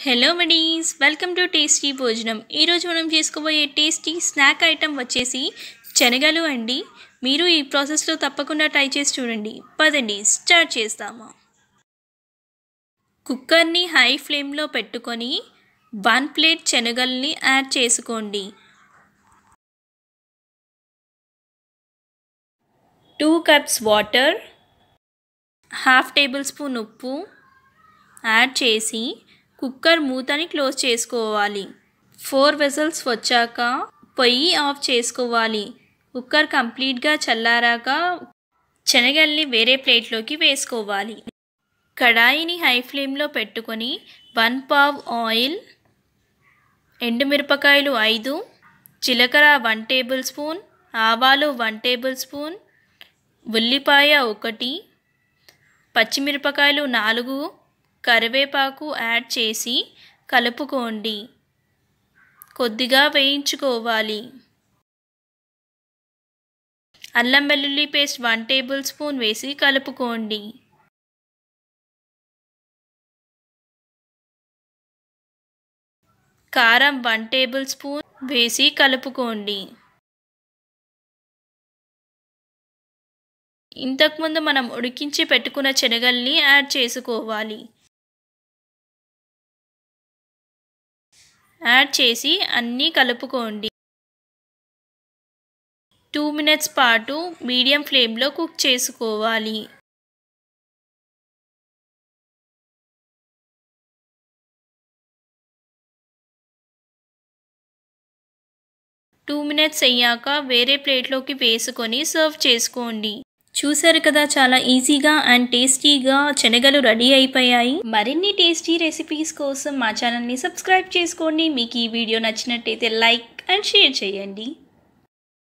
hello మడీస్ welcome to tasty భోజనం ఈరోజు మనం చేసుకోబోయే టేస్టీ స్నాక్ ఐటెం వచ్చేసి శనగలు అండి మీరు ఈ ప్రాసెస్లో తప్పకుండా ట్రై చేసి చూడండి పదండి స్టార్ట్ చేస్తాము కుక్కర్ని హై ఫ్లేమ్లో పెట్టుకొని వన్ ప్లేట్ శనగల్ని యాడ్ చేసుకోండి two cups water half table spoon ఉప్పు యాడ్ చేసి కుక్కర్ మూతని క్లోజ్ చేసుకోవాలి ఫోర్ వెజల్స్ వచ్చాక పొయ్యి ఆఫ్ చేసుకోవాలి కుక్కర్ కంప్లీట్గా చల్లారాక శనగల్ని వేరే ప్లేట్లోకి వేసుకోవాలి కడాయిని హై ఫ్లేమ్లో పెట్టుకొని వన్ పావ్ ఆయిల్ ఎండుమిరపకాయలు ఐదు జీలకర్ర వన్ టేబుల్ స్పూన్ ఆవాలు వన్ టేబుల్ స్పూన్ ఉల్లిపాయ ఒకటి పచ్చిమిరపకాయలు నాలుగు కరివేపాకు యాడ్ చేసి కలుపుకోండి కొద్దిగా వేయించుకోవాలి అల్లం వెల్లుల్లి పేస్ట్ వన్ టేబుల్ స్పూన్ వేసి కలుపుకోండి కారం వన్ టేబుల్ స్పూన్ వేసి కలుపుకోండి ఇంతకుముందు మనం ఉడికించి పెట్టుకున్న శనగల్ని యాడ్ చేసుకోవాలి యాడ్ చేసి అన్నీ కలుపుకోండి టూ మినిట్స్ పాటు మీడియం ఫ్లేమ్లో కుక్ చేసుకోవాలి టూ మినిట్స్ అయ్యాక వేరే ప్లేట్లోకి వేసుకొని సర్వ్ చేసుకోండి చూసారు కదా చాలా ఈజీగా అండ్ టేస్టీగా శనగలు రెడీ అయిపోయాయి మరిన్ని టేస్టీ రెసిపీస్ కోసం మా ఛానల్ని సబ్స్క్రైబ్ చేసుకోండి మీకు ఈ వీడియో నచ్చినట్టయితే లైక్ అండ్ షేర్ చేయండి